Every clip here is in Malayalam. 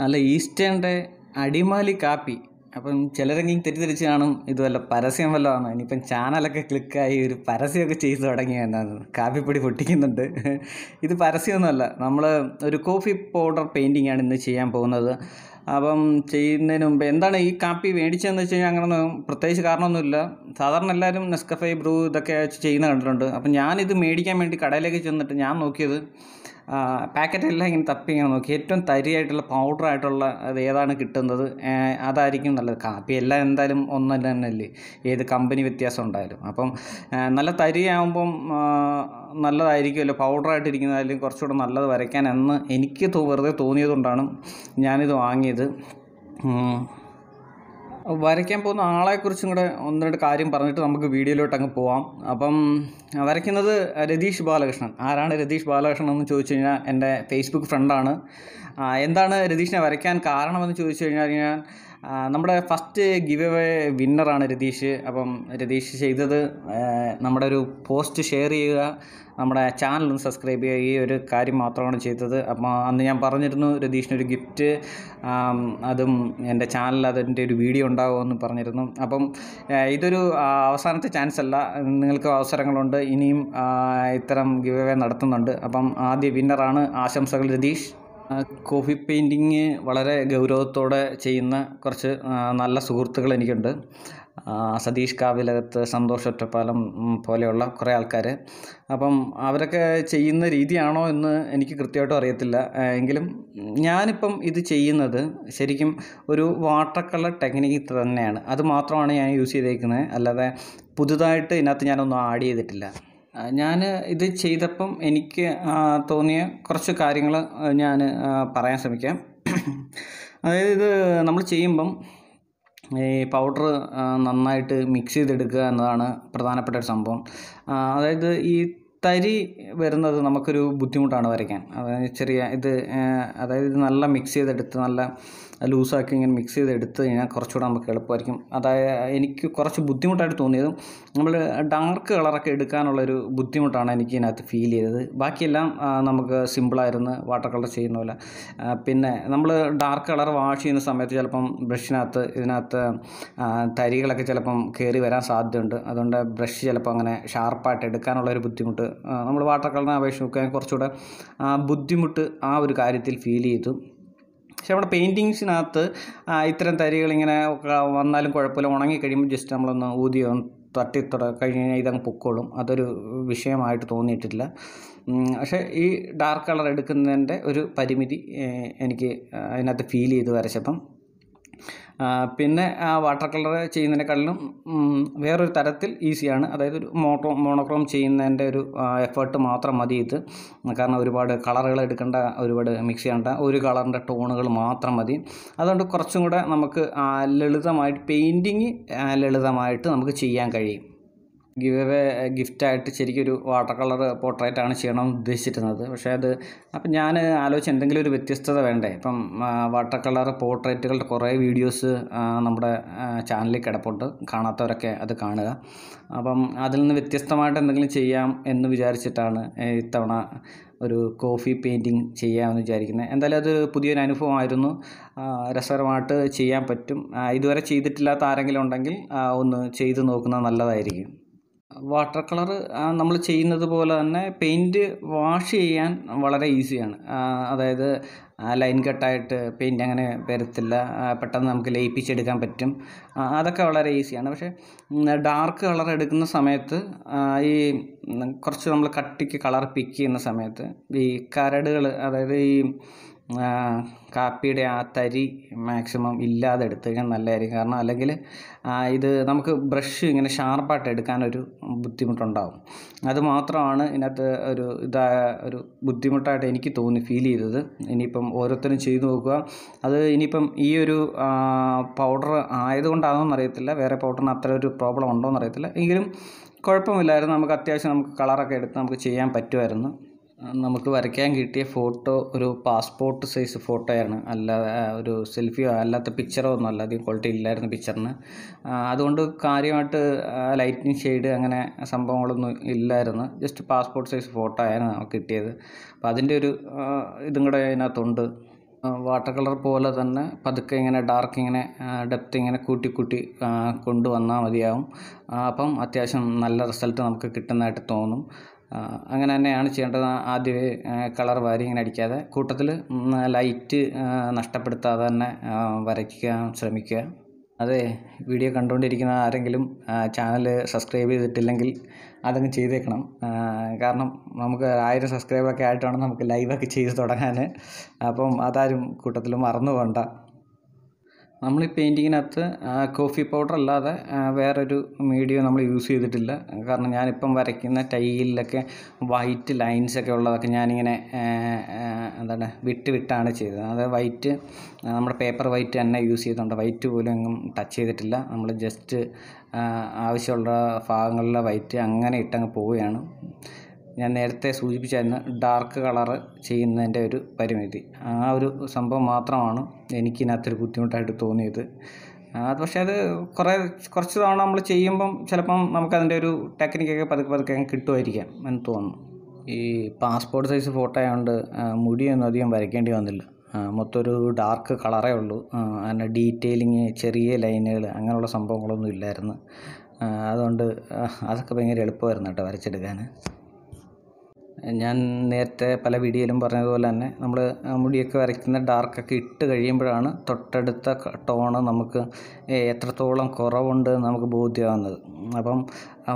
നല്ല ഈസ്റ്റേണിൻ്റെ അടിമാലി കാപ്പി അപ്പം ചിലരെങ്കിലും തെറ്റിദ്ധരിച്ച് കാണും ഇത് വല്ല പരസ്യം വല്ലതാണ് ഇനിയിപ്പം ചാനലൊക്കെ ക്ലിക്കായി ഒരു പരസ്യമൊക്കെ ചെയ്ത് തുടങ്ങി കാപ്പിപ്പൊടി പൊട്ടിക്കുന്നുണ്ട് ഇത് പരസ്യമൊന്നുമല്ല നമ്മൾ ഒരു കോഫി പൗഡർ പെയിൻറ്റിംഗ് ആണ് ഇന്ന് ചെയ്യാൻ പോകുന്നത് അപ്പം ചെയ്യുന്നതിന് മുമ്പ് എന്താണ് ഈ കാപ്പി മേടിച്ചതെന്ന് വെച്ച് കഴിഞ്ഞാൽ അങ്ങനൊന്നും പ്രത്യേകിച്ച് കാരണമൊന്നുമില്ല സാധാരണ എല്ലാവരും നെസ്കഫൈ ബ്രൂ ഇതൊക്കെ ചെയ്യുന്ന കണ്ടിട്ടുണ്ട് അപ്പം ഞാനിത് മേടിക്കാൻ വേണ്ടി കടയിലേക്ക് ചെന്നിട്ട് ഞാൻ നോക്കിയത് പാക്കറ്റെല്ലാം ഇങ്ങനെ തപ്പി ഇങ്ങനെ നോക്കി ഏറ്റവും തരിയായിട്ടുള്ള പൗഡർ ആയിട്ടുള്ള അത് ഏതാണ് കിട്ടുന്നത് അതായിരിക്കും നല്ലത് കാപ്പി എല്ലാം എന്തായാലും ഒന്നല്ല തന്നെയല്ലേ ഏത് കമ്പനി വ്യത്യാസം ഉണ്ടായാലും അപ്പം നല്ല തരിയാകുമ്പം നല്ലതായിരിക്കുമല്ലോ പൗഡറായിട്ടിരിക്കുന്നതായാലും കുറച്ചുകൂടെ നല്ലത് വരയ്ക്കാൻ എന്ന് എനിക്ക് വെറുതെ തോന്നിയതുകൊണ്ടാണ് ഞാനിത് വാങ്ങിയത് വരയ്ക്കാൻ പോകുന്ന ആളെക്കുറിച്ചും കൂടെ ഒന്ന് രണ്ട് കാര്യം പറഞ്ഞിട്ട് നമുക്ക് വീഡിയോയിലോട്ട് അങ്ങ് പോവാം അപ്പം വരയ്ക്കുന്നത് രതീഷ് ബാലകൃഷ്ണൻ ആരാണ് രതീഷ് ബാലകൃഷ്ണൻ എന്ന് ചോദിച്ചു കഴിഞ്ഞാൽ എൻ്റെ ഫേസ്ബുക്ക് ഫ്രണ്ടാണ് എന്താണ് രതീഷിനെ വരയ്ക്കാൻ കാരണമെന്ന് ചോദിച്ചു കഴിഞ്ഞാൽ ഞാൻ നമ്മുടെ ഫസ്റ്റ് ഗിവ് എവേ വിന്നറാണ് രതീഷ് അപ്പം രതീഷ് ചെയ്തത് നമ്മുടെ ഒരു പോസ്റ്റ് ഷെയർ ചെയ്യുക നമ്മുടെ ചാനലും സബ്സ്ക്രൈബ് ചെയ്യുക ഈ ഒരു കാര്യം മാത്രമാണ് ചെയ്തത് അപ്പോൾ അന്ന് ഞാൻ പറഞ്ഞിരുന്നു രതീഷിനൊരു ഗിഫ്റ്റ് അതും എൻ്റെ ചാനലിൽ അതിൻ്റെ ഒരു വീഡിയോ ഉണ്ടാകുമെന്ന് പറഞ്ഞിരുന്നു അപ്പം ഇതൊരു അവസാനത്തെ ചാൻസ് അല്ല നിങ്ങൾക്ക് അവസരങ്ങളുണ്ട് ഇനിയും ഇത്തരം ഗിവ് എവേ നടത്തുന്നുണ്ട് അപ്പം ആദ്യ വിന്നറാണ് ആശംസകൾ രതീഷ് കോഫി പെയിൻറ്റിങ് വളരെ ഗൗരവത്തോടെ ചെയ്യുന്ന കുറച്ച് നല്ല സുഹൃത്തുക്കൾ എനിക്കുണ്ട് സതീഷ് കാവിലകത്ത് സന്തോഷ് ഒറ്റപ്പാലം പോലെയുള്ള കുറേ ആൾക്കാർ അപ്പം അവരൊക്കെ ചെയ്യുന്ന രീതിയാണോ എന്ന് എനിക്ക് കൃത്യമായിട്ടും അറിയത്തില്ല എങ്കിലും ഞാനിപ്പം ഇത് ചെയ്യുന്നത് ശരിക്കും ഒരു വാട്ടർ കളർ ടെക്നിക്ക് തന്നെയാണ് അത് മാത്രമാണ് ഞാൻ യൂസ് ചെയ്തേക്കുന്നത് അല്ലാതെ പുതുതായിട്ട് ഇതിനകത്ത് ഞാനൊന്നും ആഡ് ചെയ്തിട്ടില്ല ഞാൻ ഇത് ചെയ്തപ്പം എനിക്ക് തോന്നിയ കുറച്ച് കാര്യങ്ങൾ ഞാൻ പറയാൻ ശ്രമിക്കാം അതായത് ഇത് നമ്മൾ ചെയ്യുമ്പം ഈ പൗഡർ നന്നായിട്ട് മിക്സ് ചെയ്തെടുക്കുക എന്നതാണ് പ്രധാനപ്പെട്ട ഒരു സംഭവം അതായത് ഈ തരി വരുന്നത് നമുക്കൊരു ബുദ്ധിമുട്ടാണ് വരയ്ക്കാൻ അതായത് ചെറിയ ഇത് അതായത് ഇത് നല്ല മിക്സ് ചെയ്തെടുത്ത് നല്ല ലൂസാക്കി ഇങ്ങനെ മിക്സ് ചെയ്ത് എടുത്തു കഴിഞ്ഞാൽ കുറച്ചുകൂടെ നമുക്ക് എളുപ്പമായിരിക്കും അതായത് എനിക്ക് കുറച്ച് ബുദ്ധിമുട്ടായിട്ട് തോന്നിയതും നമ്മൾ ഡാർക്ക് കളറൊക്കെ എടുക്കാനുള്ളൊരു ബുദ്ധിമുട്ടാണ് എനിക്ക് ഇതിനകത്ത് ഫീൽ ചെയ്തത് ബാക്കിയെല്ലാം നമുക്ക് സിമ്പിളായിരുന്നു വാട്ടർ കളർ ചെയ്യുന്ന പോലെ പിന്നെ നമ്മൾ ഡാർക്ക് കളർ വാഷ് ചെയ്യുന്ന സമയത്ത് ചിലപ്പം ബ്രഷിനകത്ത് ഇതിനകത്ത് തരികളൊക്കെ ചിലപ്പം കയറി വരാൻ സാധ്യതയുണ്ട് അതുകൊണ്ട് ബ്രഷ് ചിലപ്പോൾ അങ്ങനെ ഷാർപ്പായിട്ട് എടുക്കാനുള്ള ഒരു ബുദ്ധിമുട്ട് നമ്മൾ വാട്ടർ കളറിനെ അപേക്ഷിച്ച് നോക്കുകയാണെങ്കിൽ കുറച്ചുകൂടെ ബുദ്ധിമുട്ട് ആ ഒരു കാര്യത്തിൽ ഫീൽ ചെയ്തു പക്ഷേ നമ്മുടെ പെയിൻറ്റിങ്സിനകത്ത് ഇത്തരം തരികൾ ഇങ്ങനെ വന്നാലും കുഴപ്പമില്ല ഉണങ്ങി കഴിയുമ്പോൾ ജസ്റ്റ് നമ്മളൊന്ന് ഊതിയോ തട്ടി തുട കഴിഞ്ഞ് കഴിഞ്ഞാൽ ഇതങ്ങ് പൊക്കോളും അതൊരു വിഷയമായിട്ട് തോന്നിയിട്ടില്ല പക്ഷേ ഈ ഡാർക്ക് കളർ എടുക്കുന്നതിൻ്റെ ഒരു പരിമിതി എനിക്ക് അതിനകത്ത് ഫീൽ ചെയ്ത് വരച്ചപ്പം പിന്നെ ആ വാട്ടർ കളർ ചെയ്യുന്നതിനേക്കാളിലും വേറൊരു തരത്തിൽ ഈസിയാണ് അതായത് ഒരു മോട്ടോ മോണോക്രോം ചെയ്യുന്നതിൻ്റെ ഒരു എഫേർട്ട് മാത്രം മതി ഇത് കാരണം ഒരുപാട് കളറുകൾ എടുക്കേണ്ട ഒരുപാട് മിക്സ് ചെയ്യേണ്ട ഒരു കളറിൻ്റെ ടോണുകൾ മാത്രം മതി അതുകൊണ്ട് കുറച്ചും കൂടെ നമുക്ക് ലളിതമായിട്ട് പെയിൻറ്റിങ് ലളിതമായിട്ട് നമുക്ക് ചെയ്യാൻ കഴിയും ഗിവ് അവേ ഗിഫ്റ്റായിട്ട് ശരിക്കും ഒരു വാട്ടർ കളർ പോർട്രേറ്റാണ് ചെയ്യണമെന്ന് ഉദ്ദേശിച്ചിരുന്നത് പക്ഷേ അത് അപ്പം ഞാൻ ആലോചിച്ച് എന്തെങ്കിലും ഒരു വ്യത്യസ്തത വേണ്ടേ ഇപ്പം വാട്ടർ കളർ പോർട്രേറ്റുകളുടെ കുറേ വീഡിയോസ് നമ്മുടെ ചാനലിൽ കിടപ്പുണ്ട് കാണാത്തവരൊക്കെ അത് കാണുക അപ്പം അതിൽ നിന്ന് വ്യത്യസ്തമായിട്ട് എന്തെങ്കിലും ചെയ്യാം എന്ന് വിചാരിച്ചിട്ടാണ് ഇത്തവണ ഒരു കോഫി പെയിൻറ്റിങ് ചെയ്യാമെന്ന് വിചാരിക്കുന്നത് എന്തായാലും അത് പുതിയൊരു അനുഭവമായിരുന്നു രസകരമായിട്ട് ചെയ്യാൻ പറ്റും ഇതുവരെ ചെയ്തിട്ടില്ലാത്ത ആരെങ്കിലും ഉണ്ടെങ്കിൽ ഒന്ന് ചെയ്ത് നോക്കുന്നത് നല്ലതായിരിക്കും വാട്ടർ കളർ നമ്മൾ ചെയ്യുന്നത് പോലെ തന്നെ പെയിൻറ്റ് വാഷ് ചെയ്യാൻ വളരെ ഈസിയാണ് അതായത് ലൈൻ കട്ടായിട്ട് പെയിൻറ്റ് അങ്ങനെ വരത്തില്ല പെട്ടെന്ന് നമുക്ക് ലയിപ്പിച്ചെടുക്കാൻ പറ്റും അതൊക്കെ വളരെ ഈസിയാണ് പക്ഷേ ഡാർക്ക് കളർ എടുക്കുന്ന സമയത്ത് ഈ കുറച്ച് നമ്മൾ കട്ടിക്ക് കളർ പിക്ക് ചെയ്യുന്ന സമയത്ത് ഈ കരടുകൾ അതായത് ഈ കാപ്പിയുടെ ആ തരി മാക്സിമം ഇല്ലാതെ എടുത്തു കഴിഞ്ഞാൽ നല്ലതായിരിക്കും കാരണം അല്ലെങ്കിൽ ഇത് നമുക്ക് ബ്രഷ് ഇങ്ങനെ ഷാർപ്പായിട്ട് എടുക്കാനൊരു ബുദ്ധിമുട്ടുണ്ടാകും അതുമാത്രമാണ് ഇതിനകത്ത് ഒരു ഇതാ ഒരു ബുദ്ധിമുട്ടായിട്ട് എനിക്ക് തോന്നി ഫീൽ ചെയ്തത് ഇനിയിപ്പം ഓരോരുത്തരും ചെയ്തു നോക്കുക അത് ഇനിയിപ്പം ഈ ഒരു പൗഡർ ആയതുകൊണ്ടാണെന്ന് അറിയത്തില്ല വേറെ പൗഡറിന് അത്ര ഒരു പ്രോബ്ലം ഉണ്ടോയെന്ന് അറിയത്തില്ല എങ്കിലും കുഴപ്പമില്ലായിരുന്നു നമുക്ക് അത്യാവശ്യം നമുക്ക് കളറൊക്കെ എടുത്ത് നമുക്ക് ചെയ്യാൻ പറ്റുമായിരുന്നു നമുക്ക് വരയ്ക്കാൻ കിട്ടിയ ഫോട്ടോ ഒരു പാസ്പോർട്ട് സൈസ് ഫോട്ടോയാണ് അല്ലാതെ ഒരു സെൽഫിയോ അല്ലാത്ത പിക്ചറോ ഒന്നും അല്ല അധികം ക്വാളിറ്റി ഇല്ലായിരുന്നു പിക്ചറിന് അതുകൊണ്ട് കാര്യമായിട്ട് ലൈറ്റിങ് ഷെയ്ഡ് അങ്ങനെ സംഭവങ്ങളൊന്നും ഇല്ലായിരുന്നു ജസ്റ്റ് പാസ്പോർട്ട് സൈസ് ഫോട്ടോ ആയിരുന്നു നമുക്ക് കിട്ടിയത് അപ്പം അതിൻ്റെ ഒരു ഇതും കൂടെ അതിനകത്തുണ്ട് വാട്ടർ കളർ പോലെ തന്നെ പതുക്കെ ഇങ്ങനെ ഡാർക്ക് ഇങ്ങനെ ഡെപ്ത് ഇങ്ങനെ കൂട്ടി കൂട്ടി കൊണ്ടുവന്നാൽ മതിയാവും അപ്പം അത്യാവശ്യം നല്ല റിസൾട്ട് നമുക്ക് കിട്ടുന്നതായിട്ട് തോന്നും അങ്ങനെ തന്നെയാണ് ചെയ്യേണ്ടത് ആദ്യമേ കളർ വാരി ഇങ്ങനെ അടിക്കാതെ കൂട്ടത്തിൽ ലൈറ്റ് നഷ്ടപ്പെടുത്താതെ തന്നെ വരയ്ക്കാൻ ശ്രമിക്കുക അതേ വീഡിയോ കണ്ടുകൊണ്ടിരിക്കുന്ന ആരെങ്കിലും ചാനൽ സബ്സ്ക്രൈബ് ചെയ്തിട്ടില്ലെങ്കിൽ അതങ്ങ് ചെയ്തേക്കണം കാരണം നമുക്ക് ആയിരം സബ്സ്ക്രൈബറൊക്കെ ആയിട്ടാണ് നമുക്ക് ലൈവൊക്കെ ചെയ്ത് തുടങ്ങാൻ അപ്പം അതാരും കൂട്ടത്തിൽ മറന്നു പോകണ്ട നമ്മൾ ഈ പെയിൻറ്റിങ്ങിനകത്ത് കോഫി പൗഡർ അല്ലാതെ വേറൊരു മീഡിയം നമ്മൾ യൂസ് ചെയ്തിട്ടില്ല കാരണം ഞാനിപ്പം വരയ്ക്കുന്ന ടൈലിലൊക്കെ വൈറ്റ് ലൈൻസ് ഒക്കെ ഉള്ളതൊക്കെ ഞാനിങ്ങനെ എന്താണ് വിട്ട് വിട്ടാണ് ചെയ്തത് അത് വൈറ്റ് നമ്മുടെ പേപ്പർ വൈറ്റ് തന്നെ യൂസ് ചെയ്തുകൊണ്ട് വൈറ്റ് പോലും എങ്ങും ടച്ച് ചെയ്തിട്ടില്ല നമ്മൾ ജസ്റ്റ് ആവശ്യമുള്ള ഭാഗങ്ങളിലെ വൈറ്റ് അങ്ങനെ ഇട്ടങ്ങ് പോവുകയാണ് ഞാൻ നേരത്തെ സൂചിപ്പിച്ചായിരുന്നു ഡാർക്ക് കളറ് ചെയ്യുന്നതിൻ്റെ ഒരു പരിമിതി ആ ഒരു സംഭവം മാത്രമാണ് എനിക്കിതിനകത്തൊരു ബുദ്ധിമുട്ടായിട്ട് തോന്നിയത് അത് പക്ഷേ അത് കുറേ കുറച്ച് തവണ നമ്മൾ ചെയ്യുമ്പം ചിലപ്പം നമുക്കതിൻ്റെ ഒരു ടെക്നിക്കൊക്കെ പതുക്കെ പതുക്കെ കിട്ടുമായിരിക്കാം എന്ന് തോന്നുന്നു ഈ പാസ്പോർട്ട് സൈസ് ഫോട്ടോ ആയതുകൊണ്ട് മുടിയൊന്നും അധികം വരയ്ക്കേണ്ടി വന്നില്ല മൊത്തം ഒരു ഡാർക്ക് കളറേ ഉള്ളൂ അതിൻ്റെ ഡീറ്റെയിലിങ് ചെറിയ ലൈനുകൾ അങ്ങനെയുള്ള സംഭവങ്ങളൊന്നും ഇല്ലായിരുന്നു അതുകൊണ്ട് അതൊക്കെ ഭയങ്കര എളുപ്പമായിരുന്നു കേട്ടോ വരച്ചെടുക്കാൻ ഞാൻ നേരത്തെ പല വീഡിയോയിലും പറഞ്ഞതുപോലെ തന്നെ നമ്മൾ മുടിയൊക്കെ വരയ്ക്കുന്ന ഡാർക്കൊക്കെ ഇട്ട് കഴിയുമ്പോഴാണ് തൊട്ടടുത്ത ടോണ് നമുക്ക് എത്രത്തോളം കുറവുണ്ട് നമുക്ക് ബോധ്യമാകുന്നത് അപ്പം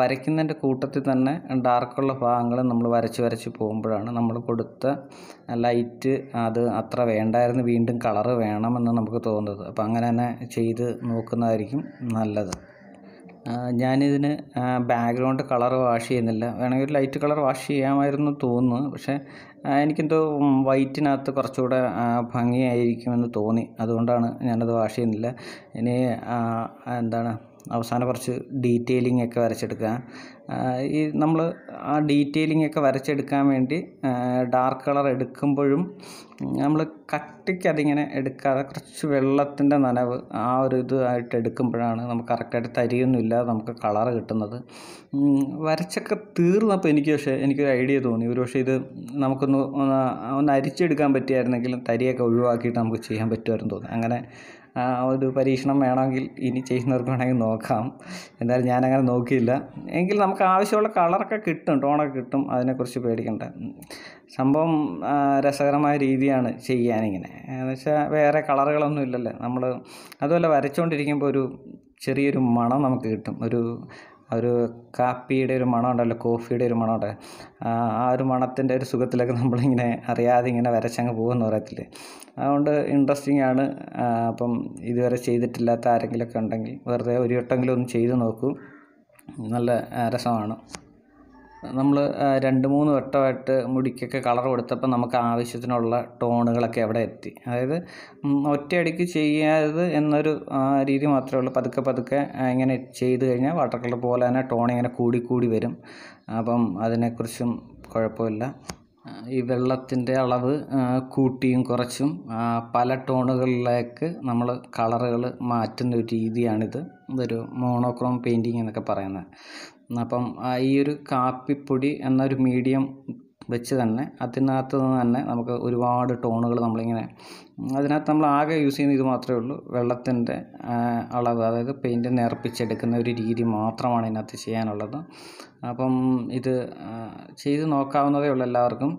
വരയ്ക്കുന്നതിൻ്റെ കൂട്ടത്തിൽ തന്നെ ഡാർക്കുള്ള ഭാഗങ്ങൾ നമ്മൾ വരച്ച് വരച്ച് പോകുമ്പോഴാണ് നമ്മൾ കൊടുത്ത ലൈറ്റ് അത് അത്ര വേണ്ടായിരുന്നു വീണ്ടും കളറ് വേണമെന്ന് നമുക്ക് തോന്നുന്നത് അപ്പം അങ്ങനെ തന്നെ ചെയ്ത് നോക്കുന്നതായിരിക്കും നല്ലത് ഞാനിതിന് ബാക്ക്ഗ്രൗണ്ട് കളർ വാഷ് ചെയ്യുന്നില്ല വേണമെങ്കിൽ ഒരു ലൈറ്റ് കളർ വാഷ് ചെയ്യാമായിരുന്നു തോന്നുന്നു പക്ഷേ എനിക്കെന്തോ വൈറ്റിനകത്ത് കുറച്ചുകൂടെ ഭംഗിയായിരിക്കുമെന്ന് തോന്നി അതുകൊണ്ടാണ് ഞാനത് വാഷ് ചെയ്യുന്നില്ല ഇനി എന്താണ് അവസാനം കുറച്ച് ഡീറ്റെയിലിംഗ് ഒക്കെ വരച്ചെടുക്കുക ഈ നമ്മൾ ആ ഡീറ്റെയിലിംഗ് ഒക്കെ വരച്ചെടുക്കാൻ വേണ്ടി ഡാർക്ക് കളർ എടുക്കുമ്പോഴും നമ്മൾ കട്ടിക്കതിങ്ങനെ എടുക്കാതെ കുറച്ച് വെള്ളത്തിൻ്റെ നനവ് ആ ഒരു ഇത് ആയിട്ട് എടുക്കുമ്പോഴാണ് നമുക്ക് കറക്റ്റായിട്ട് തരിയൊന്നുമില്ലാതെ നമുക്ക് കളർ കിട്ടുന്നത് വരച്ചൊക്കെ തീർന്നപ്പോൾ എനിക്ക് പക്ഷേ എനിക്കൊരു ഐഡിയ തോന്നി ഒരു പക്ഷേ ഇത് നമുക്കൊന്ന് ഒന്ന് അരിച്ചെടുക്കാൻ പറ്റിയായിരുന്നെങ്കിലും തരിയൊക്കെ ഒഴിവാക്കിയിട്ട് നമുക്ക് ചെയ്യാൻ പറ്റുമായിരുന്നു തോന്നി അങ്ങനെ ആ ഒരു പരീക്ഷണം വേണമെങ്കിൽ ഇനി ചെയ്യുന്നവർക്ക് വേണമെങ്കിൽ നോക്കാം എന്തായാലും ഞാനങ്ങനെ നോക്കിയില്ല എങ്കിൽ നമുക്ക് ആവശ്യമുള്ള കളറൊക്കെ കിട്ടും ടോണൊക്കെ കിട്ടും അതിനെക്കുറിച്ച് പേടിക്കണ്ട സംഭവം രസകരമായ രീതിയാണ് ചെയ്യാനിങ്ങനെ എന്ന് വെച്ചാൽ വേറെ കളറുകളൊന്നും ഇല്ലല്ലോ നമ്മൾ അതുപോലെ വരച്ചുകൊണ്ടിരിക്കുമ്പോൾ ഒരു ചെറിയൊരു മണം നമുക്ക് കിട്ടും ഒരു ഒരു കാപ്പിയുടെ ഒരു മണം ഉണ്ടല്ലോ കോഫിയുടെ ഒരു മണം ഉണ്ടല്ലോ ആ ഒരു മണത്തിൻ്റെ ഒരു സുഖത്തിലൊക്കെ നമ്മളിങ്ങനെ അറിയാതെ ഇങ്ങനെ വരച്ചങ്ങ് പോകുമെന്ന് പറയത്തില്ലേ അതുകൊണ്ട് ഇൻട്രസ്റ്റിംഗ് ആണ് അപ്പം ഇതുവരെ ചെയ്തിട്ടില്ലാത്ത ആരെങ്കിലുമൊക്കെ ഉണ്ടെങ്കിൽ വെറുതെ ഒരു വട്ടമെങ്കിലും ഒന്ന് ചെയ്ത് നോക്കൂ നല്ല രസമാണ് നമ്മൾ രണ്ട് മൂന്ന് വട്ടമായിട്ട് മുടിക്കൊക്കെ കളർ കൊടുത്തപ്പോൾ നമുക്ക് ആവശ്യത്തിനുള്ള ടോണുകളൊക്കെ അവിടെ എത്തി അതായത് ഒറ്റയടിക്ക് ചെയ്യാത് എന്നൊരു രീതി മാത്രമേ ഉള്ളൂ പതുക്കെ പതുക്കെ ഇങ്ങനെ ചെയ്ത് കഴിഞ്ഞാൽ വാട്ടർ കളർ പോലെ തന്നെ ടോൺ ഇങ്ങനെ കൂടി കൂടി വരും അപ്പം അതിനെക്കുറിച്ചും കുഴപ്പമില്ല ഈ വെള്ളത്തിൻ്റെ അളവ് കൂട്ടിയും കുറച്ചും പല ടോണുകളിലേക്ക് നമ്മൾ കളറുകൾ മാറ്റുന്ന ഒരു രീതിയാണിത് ഇതൊരു മോണോക്രോം പെയിൻറ്റിങ് എന്നൊക്കെ പറയുന്നത് അപ്പം ഈ ഒരു കാപ്പിപ്പൊടി എന്നൊരു മീഡിയം വെച്ച് തന്നെ അതിനകത്ത് നിന്ന് തന്നെ നമുക്ക് ഒരുപാട് ടോണുകൾ നമ്മളിങ്ങനെ അതിനകത്ത് നമ്മൾ ആകെ യൂസ് ചെയ്യുന്ന ഇത് മാത്രമേ ഉള്ളൂ വെള്ളത്തിൻ്റെ അളവ് അതായത് പെയിൻറ്റ് നേർപ്പിച്ചെടുക്കുന്ന ഒരു രീതി മാത്രമാണ് ഇതിനകത്ത് ചെയ്യാനുള്ളത് അപ്പം ഇത് ചെയ്ത് നോക്കാവുന്നതേ ഉള്ളൂ എല്ലാവർക്കും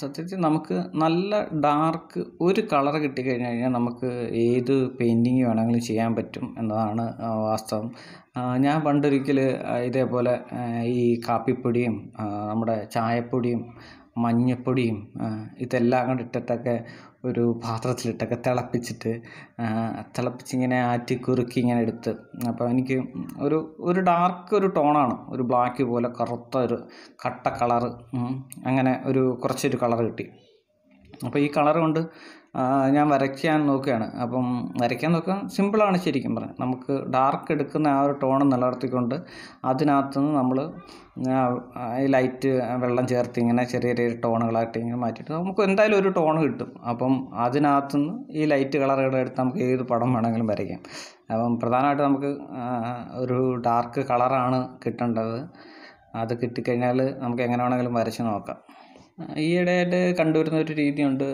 സത്യത്തിൽ നമുക്ക് നല്ല ഡാർക്ക് ഒരു കളർ കിട്ടിക്കഴിഞ്ഞ് കഴിഞ്ഞാൽ നമുക്ക് ഏത് പെയിൻറ്റിങ് വേണമെങ്കിലും ചെയ്യാൻ പറ്റും എന്നതാണ് വാസ്തവം ഞാൻ പണ്ടൊരിക്കൽ ഇതേപോലെ ഈ കാപ്പിപ്പൊടിയും നമ്മുടെ ചായപ്പൊടിയും മഞ്ഞപ്പൊടിയും ഇതെല്ലാം കൂടെ ഇട്ടിട്ടൊക്കെ ഒരു പാത്രത്തിലിട്ടൊക്കെ തിളപ്പിച്ചിട്ട് തിളപ്പിച്ചിങ്ങനെ ആറ്റി കുറുക്കി ഇങ്ങനെ എടുത്ത് അപ്പോൾ എനിക്ക് ഒരു ഒരു ഡാർക്ക് ഒരു ടോണാണ് ഒരു ബ്ലാക്ക് പോലെ കറുത്ത ഒരു കട്ട കളറ് അങ്ങനെ ഒരു കുറച്ചൊരു കളർ കിട്ടി അപ്പോൾ ഈ കളർ കൊണ്ട് ഞാൻ വരയ്ക്കാൻ നോക്കുകയാണ് അപ്പം വരയ്ക്കാൻ നോക്കുക സിമ്പിളാണ് ശരിക്കും പറഞ്ഞാൽ നമുക്ക് ഡാർക്ക് എടുക്കുന്ന ആ ഒരു ടോൺ നിലനിർത്തിക്കൊണ്ട് അതിനകത്തുനിന്ന് നമ്മൾ ഈ ലൈറ്റ് വെള്ളം ചേർത്ത് ഇങ്ങനെ ചെറിയ ചെറിയ ടോണുകളായിട്ട് ഇങ്ങനെ മാറ്റിയിട്ട് നമുക്ക് എന്തായാലും ഒരു ടോൺ കിട്ടും അപ്പം അതിനകത്തുനിന്ന് ഈ ലൈറ്റ് കളറുകൾ എടുത്ത് നമുക്ക് ഏത് പടം വേണമെങ്കിലും വരയ്ക്കാം അപ്പം പ്രധാനമായിട്ട് നമുക്ക് ഒരു ഡാർക്ക് കളറാണ് കിട്ടേണ്ടത് അത് കിട്ടിക്കഴിഞ്ഞാൽ നമുക്ക് എങ്ങനെ വേണമെങ്കിലും വരച്ച് നോക്കാം ആയിട്ട് കണ്ടുവരുന്ന ഒരു രീതിയുണ്ട്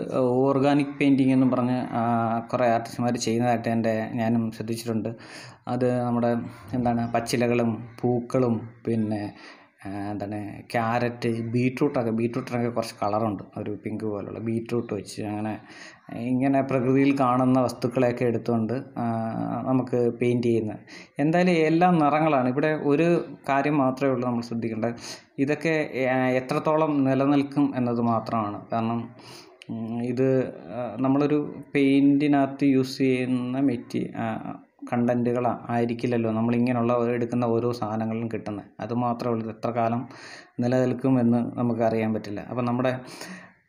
ഓർഗാനിക് പെയിൻറ്റിങ് എന്ന് പറഞ്ഞ് കുറേ ആർട്ടിസ്റ്റുമാർ ചെയ്യുന്നതായിട്ട് എൻ്റെ ഞാനും ശ്രദ്ധിച്ചിട്ടുണ്ട് അത് നമ്മുടെ എന്താണ് പച്ചിലകളും പൂക്കളും പിന്നെ എന്താണ് ക്യാരറ്റ് ബീട്രൂട്ടൊക്കെ ബീറ്റ്റൂട്ടിനൊക്കെ കുറച്ച് കളറുണ്ട് ഒരു പിങ്ക് പോലുള്ള ബീറ്റ്റൂട്ട് വെച്ച് അങ്ങനെ ഇങ്ങനെ പ്രകൃതിയിൽ കാണുന്ന വസ്തുക്കളെയൊക്കെ എടുത്തുകൊണ്ട് നമുക്ക് പെയിൻറ്റ് ചെയ്യുന്നത് എന്തായാലും എല്ലാ നിറങ്ങളാണ് ഇവിടെ ഒരു കാര്യം മാത്രമേ ഉള്ളൂ നമ്മൾ ശ്രദ്ധിക്കേണ്ടത് ഇതൊക്കെ എത്രത്തോളം നിലനിൽക്കും എന്നത് മാത്രമാണ് കാരണം ഇത് നമ്മളൊരു പെയിൻറ്റിനകത്ത് യൂസ് ചെയ്യുന്ന മെറ്റി കണ്ടൻറ്റുകൾ ആയിരിക്കില്ലല്ലോ നമ്മൾ ഇങ്ങനെയുള്ള എടുക്കുന്ന ഓരോ സാധനങ്ങളിലും കിട്ടുന്നത് അതുമാത്രമല്ല എത്ര കാലം എന്ന് നമുക്ക് അറിയാൻ പറ്റില്ല അപ്പം നമ്മുടെ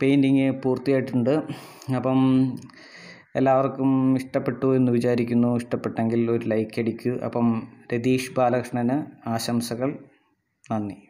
പെയിൻറ്റിങ് പൂർത്തിയായിട്ടുണ്ട് അപ്പം എല്ലാവർക്കും ഇഷ്ടപ്പെട്ടു എന്ന് വിചാരിക്കുന്നു ഇഷ്ടപ്പെട്ടെങ്കിൽ ഒരു ലൈക്ക് അടിക്കൂ അപ്പം രതീഷ് ബാലകൃഷ്ണന് ആശംസകൾ നന്ദി